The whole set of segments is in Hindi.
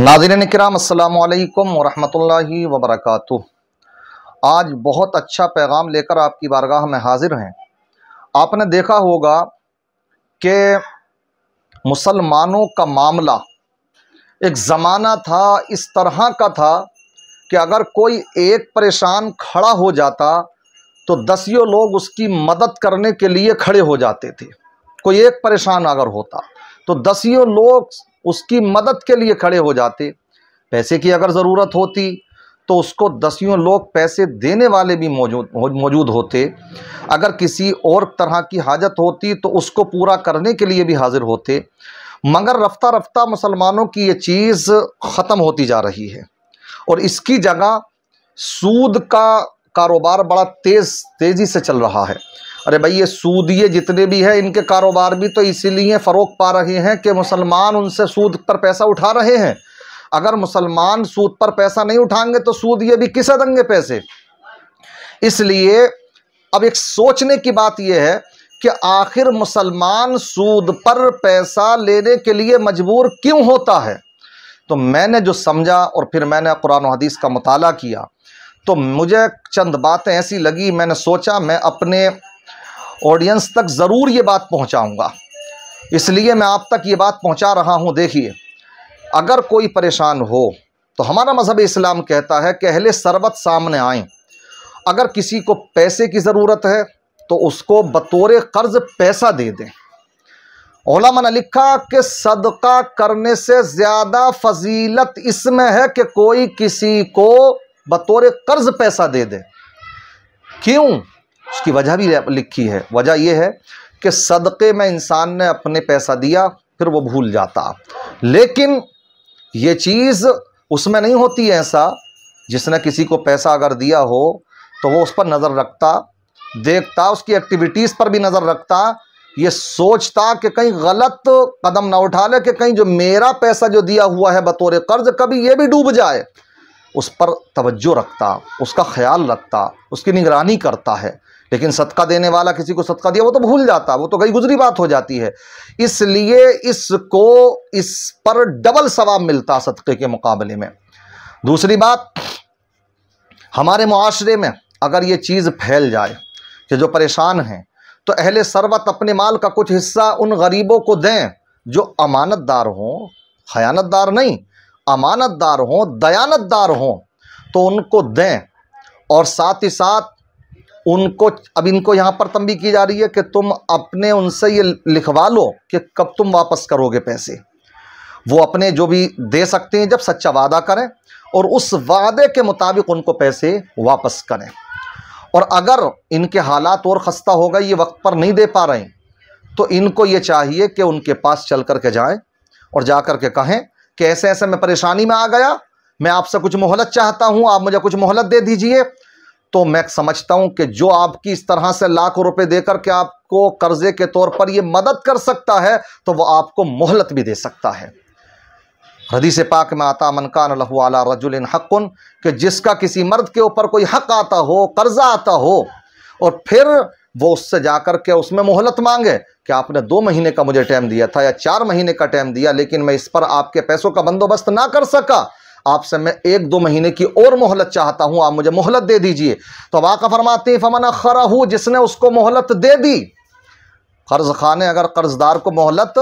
नाजरन कराम अल्लाम वरहमल वबरक आज बहुत अच्छा पैगाम लेकर आपकी बारगाह में हाज़िर हैं आपने देखा होगा कि मुसलमानों का मामला एक ज़माना था इस तरह का था कि अगर कोई एक परेशान खड़ा हो जाता तो दसियों लोग उसकी मदद करने के लिए खड़े हो जाते थे कोई एक परेशान अगर होता तो दसियों लोग उसकी मदद के लिए खड़े हो जाते पैसे की अगर ज़रूरत होती तो उसको दसियों लोग पैसे देने वाले भी मौजूद मौजूद होते अगर किसी और तरह की हाजत होती तो उसको पूरा करने के लिए भी हाजिर होते मगर रफ्ता रफ्ता मुसलमानों की ये चीज़ ख़त्म होती जा रही है और इसकी जगह सूद का कारोबार बड़ा तेज़ तेज़ी से चल रहा है अरे भाई ये सूदिए जितने भी हैं इनके कारोबार भी तो इसीलिए फ़रोग पा रहे हैं कि मुसलमान उनसे सूद पर पैसा उठा रहे हैं अगर मुसलमान सूद पर पैसा नहीं उठाएंगे तो सूद ये भी किसे देंगे पैसे इसलिए अब एक सोचने की बात यह है कि आखिर मुसलमान सूद पर पैसा लेने के लिए मजबूर क्यों होता है तो मैंने जो समझा और फिर मैंने कुरान हदीस का मताल किया तो मुझे चंद बातें ऐसी लगी मैंने सोचा मैं अपने ऑडियंस तक ज़रूर ये बात पहुंचाऊंगा इसलिए मैं आप तक ये बात पहुंचा रहा हूं देखिए अगर कोई परेशान हो तो हमारा मज़हब इस्लाम कहता है कि अहले सरबत सामने आए अगर किसी को पैसे की ज़रूरत है तो उसको बतौर कर्ज पैसा दे दें ओलामा ने लिखा कि सदका करने से ज़्यादा फजीलत इसमें है कि कोई किसी को बतौर कर्ज पैसा दे दे क्यों उसकी वजह भी लिखी है वजह यह है कि सदक़े में इंसान ने अपने पैसा दिया फिर वो भूल जाता लेकिन ये चीज़ उसमें नहीं होती ऐसा जिसने किसी को पैसा अगर दिया हो तो वो उस पर नज़र रखता देखता उसकी एक्टिविटीज़ पर भी नज़र रखता ये सोचता कि कहीं गलत कदम ना उठा ले कि कहीं जो मेरा पैसा जो दिया हुआ है बतौर कर्ज कभी ये भी डूब जाए उस पर तवज्जो रखता उसका ख्याल रखता उसकी निगरानी करता है लेकिन सदका देने वाला किसी को सदका दिया वो तो भूल जाता वो तो गई गुजरी बात हो जाती है इसलिए इसको इस पर डबल सवाब मिलता सदक़े के मुकाबले में दूसरी बात हमारे माशरे में अगर ये चीज़ फैल जाए कि जो परेशान हैं तो अहले सरबत अपने माल का कुछ हिस्सा उन गरीबों को दें जो अमानतदार हों खयानतदार नहीं अमानतदार हों दयानतदार हों तो उनको दें और साथ ही साथ उनको अब इनको यहाँ पर तंबी की जा रही है कि तुम अपने उनसे ये लिखवा लो कि कब तुम वापस करोगे पैसे वो अपने जो भी दे सकते हैं जब सच्चा वादा करें और उस वादे के मुताबिक उनको पैसे वापस करें और अगर इनके हालात और ख़स्ता हो गए ये वक्त पर नहीं दे पा रहे तो इनको ये चाहिए कि उनके पास चल कर के जाएँ और जा कर के कहें कि ऐसे ऐसे मैं परेशानी में आ गया मैं आपसे कुछ मोहलत चाहता हूं आप मुझे कुछ मोहलत दे दीजिए तो मैं समझता हूं कि जो आपकी इस तरह से लाखों रुपए देकर के आपको कर्जे के तौर पर ये मदद कर सकता है तो वह आपको मोहलत भी दे सकता है हदीस पाक में आता मनकान लहवाला रजुल हक़ुन कि जिसका किसी मर्द के ऊपर कोई हक आता हो कर्ज़ा आता हो और फिर वो उससे जाकर के उसमें मोहलत मांगे कि आपने दो महीने का मुझे टाइम दिया था या चार महीने का टाइम दिया लेकिन मैं इस पर आपके पैसों का बंदोबस्त ना कर सका आपसे मैं एक दो महीने की और मोहलत चाहता हूं आप मुझे मोहलत दे दीजिए तो अब आका फरमाते फमन खरा हूं जिसने उसको मोहलत दे दी कर्ज खाने ने अगर कर्जदार को मोहलत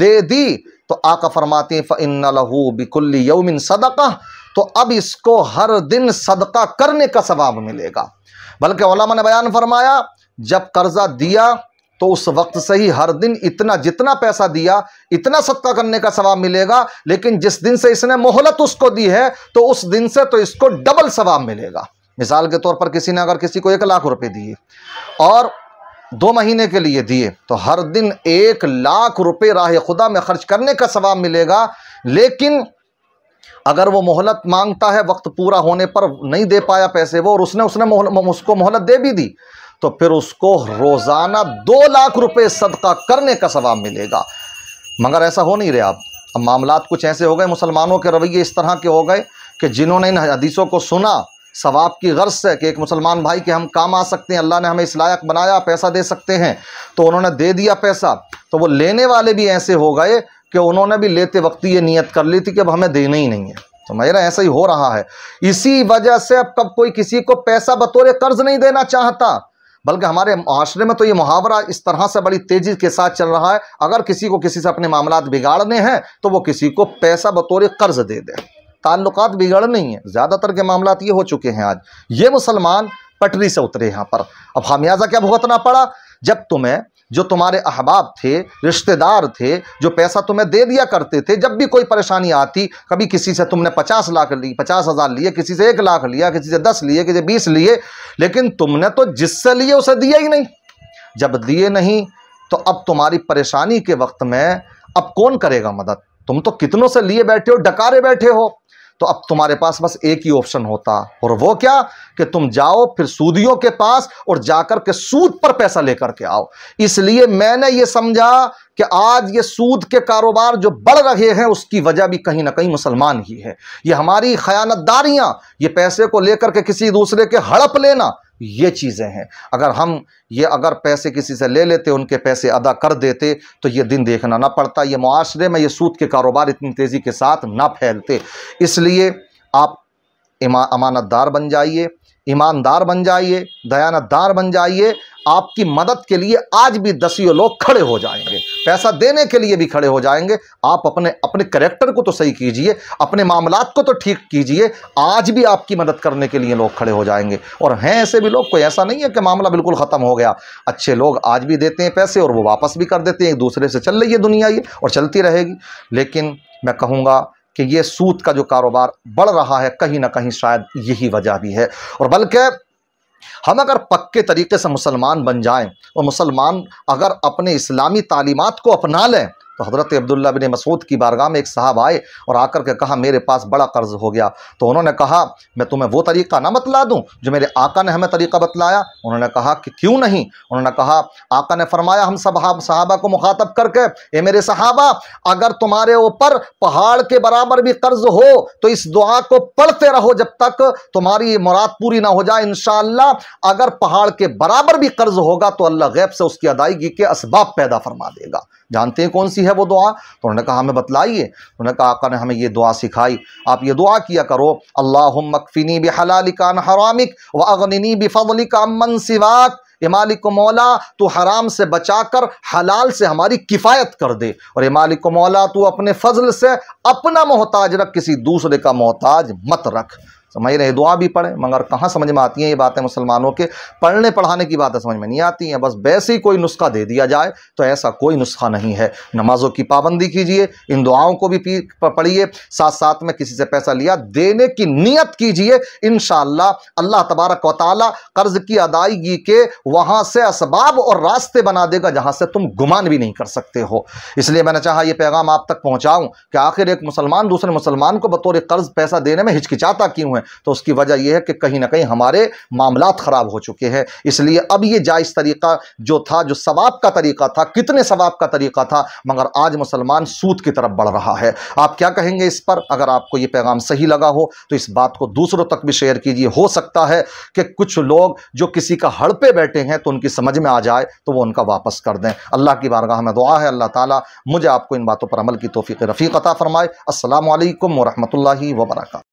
दे दी तो आका फरमाते फ़िन लहू बिकुल्ली यौमिन सदका तो अब इसको हर दिन सदका करने का सवाब मिलेगा बल्कि ने बयान फरमाया जब कर्जा दिया तो उस वक्त से ही हर दिन इतना जितना पैसा दिया इतना सत्ता करने का सवाब मिलेगा लेकिन जिस दिन से इसने मोहलत उसको दी है तो उस दिन से तो इसको डबल सवाब मिलेगा मिसाल के तौर पर किसी ने अगर किसी को एक लाख रुपए दिए और दो महीने के लिए दिए तो हर दिन एक लाख रुपए राह खुदा में खर्च करने का सवाब मिलेगा लेकिन अगर वो मोहलत मांगता है वक्त पूरा होने पर नहीं दे पाया पैसे वो और उसने उसने मोहल, उसको मोहलत दे भी दी तो फिर उसको रोज़ाना दो लाख रुपए सदका करने का सवाब मिलेगा मगर ऐसा हो नहीं रहा अब अब मामला कुछ ऐसे हो गए मुसलमानों के रवैये इस तरह के हो गए कि जिन्होंने इन हदीसों को सुना सवाब की गर्ज से कि एक मुसलमान भाई के हम काम आ सकते हैं अल्लाह ने हमें इस लायक बनाया पैसा दे सकते हैं तो उन्होंने दे दिया पैसा तो वो लेने वाले भी ऐसे हो गए कि उन्होंने भी लेते वक्त ये नीयत कर ली थी कि अब हमें देना ही नहीं है तो मेरा ऐसा ही हो रहा है इसी वजह से अब कब कोई किसी को पैसा बतौर कर्ज नहीं देना चाहता बल्कि हमारे माशरे में तो ये मुहावरा इस तरह से बड़ी तेज़ी के साथ चल रहा है अगर किसी को किसी से अपने मामला बिगाड़ने हैं तो वो किसी को पैसा बतौर कर्ज दे दे ताल्लुक बिगड़ नहीं है ज़्यादातर के मामला ये हो चुके हैं आज ये मुसलमान पटरी से उतरे यहाँ पर अब हमियाजा क्या भुगतना पड़ा जब तुम्हें जो तुम्हारे अहबाब थे रिश्तेदार थे जो पैसा तुम्हें दे दिया करते थे जब भी कोई परेशानी आती कभी किसी से तुमने पचास लाख ली पचास हज़ार लिए किसी से एक लाख लिया किसी से दस लिए किसी से बीस लिए लेकिन तुमने तो जिससे लिए उसे दिया ही नहीं जब दिए नहीं तो अब तुम्हारी परेशानी के वक्त में अब कौन करेगा मदद तुम तो कितनों से लिए बैठे हो डकारे बैठे हो तो अब तुम्हारे पास बस एक ही ऑप्शन होता और वो क्या कि तुम जाओ फिर सूदियों के पास और जाकर के सूद पर पैसा लेकर के आओ इसलिए मैंने ये समझा कि आज ये सूद के कारोबार जो बढ़ रहे हैं उसकी वजह भी कहीं ना कहीं मुसलमान ही है ये हमारी खयानतदारियां ये पैसे को लेकर के किसी दूसरे के हड़प लेना ये चीज़ें हैं अगर हम ये अगर पैसे किसी से ले लेते उनके पैसे अदा कर देते तो ये दिन देखना ना पड़ता ये माशरे में ये सूद के कारोबार इतनी तेज़ी के साथ ना फैलते इसलिए आप अमानतदार बन जाइए ईमानदार बन जाइए दयानतदार बन जाइए आपकी मदद के लिए आज भी दसियों लोग खड़े हो जाएंगे पैसा देने के लिए भी खड़े हो जाएंगे आप अपने अपने करेक्टर को तो सही कीजिए अपने मामलात को तो ठीक कीजिए आज भी आपकी मदद करने के लिए लोग खड़े हो जाएंगे और हैं ऐसे भी लोग कोई ऐसा नहीं है कि मामला बिल्कुल ख़त्म हो गया अच्छे लोग आज भी देते हैं पैसे और वो वापस भी कर देते हैं एक दूसरे से चल रही है दुनिया ये और चलती रहेगी लेकिन मैं कहूँगा कि ये सूद का जो कारोबार बढ़ रहा है कहीं ना कहीं शायद यही वजह भी है और बल्कि हम अगर पक्के तरीके से मुसलमान बन जाएं और मुसलमान अगर अपने इस्लामी तालीमात को अपना लें तो हज़रत अब्दुल्ला बिन मसूद की बारगाह में एक साहब आए और आकर के कहा मेरे पास बड़ा कर्ज हो गया तो उन्होंने कहा मैं तुम्हें वो तरीका ना बतला दूं जो मेरे आका ने हमें तरीका बतलाया उन्होंने कहा कि क्यों नहीं उन्होंने कहा आका ने फरमाया हम सब साहबा को मुखातब करके ये मेरे सहाबा अगर तुम्हारे ऊपर पहाड़ के बराबर भी कर्ज हो तो इस दुआ को पढ़ते रहो जब तक तुम्हारी मुराद पूरी ना हो जाए इन अगर पहाड़ के बराबर भी कर्ज होगा तो अल्लाह गैब से उसकी अदायगी के इसबाब पैदा फरमा देगा जानते हैं कौन सी है वो दुआ तो उन्होंने कहा हमें बतलाइए तो उन्होंने कहा आका ने हमें ये दुआ सिखाई आप ये दुआ किया करो अल्लाह मकफिनी बलालिकान हरामिक व अगननी बफ़लिका मन सिवाक मालिक मौला तो हराम से बचाकर हलाल से हमारी किफ़ायत कर दे और मालिक मौला तो अपने फजल से अपना मोहताज रख किसी दूसरे का मोहताज मत रख समझ रहे दुआ भी पढ़ें मगर कहाँ समझ में आती हैं ये बातें मुसलमानों के पढ़ने पढ़ाने की बातें समझ में नहीं आती हैं बस वैसे ही कोई नुस्खा दे दिया जाए तो ऐसा कोई नुस्खा नहीं है नमाज़ों की पाबंदी कीजिए इन दुआओं को भी पढ़िए साथ साथ में किसी से पैसा लिया देने की नीयत कीजिए इन अल्लाह तबारक वाली कर्ज की अदायगी के वहाँ से इसबाब और रास्ते बना देगा जहाँ से तुम गुमान भी नहीं कर सकते हो इसलिए मैंने चाहा ये पैगाम आप तक पहुँचाऊँ कि आखिर एक मुसलमान दूसरे मुसलमान को बतौर कर्ज पैसा देने में हिचकिचाता क्यों है तो उसकी वजह यह है कि कहीं ना कहीं हमारे मामला ख़राब हो चुके हैं इसलिए अब यह जायज़ तरीका जो था जो सवाब का तरीका था कितने सवाब का तरीका था मगर आज मुसलमान सूद की तरफ बढ़ रहा है आप क्या कहेंगे इस पर अगर आपको यह पैगाम सही लगा हो तो इस बात को दूसरों तक भी शेयर कीजिए हो सकता है कि कुछ लोग जो किसी का हड़ पे बैठे हैं तो उनकी समझ में आ जाए तो वो उनका वापस कर दें अल्लाह की बारगाह में दुआ है अल्लाह ताला मुझे आपको इन बातों पर अमल की तोफ़ी रफ़ी अता फ़रमाए असल वरहमल वबरक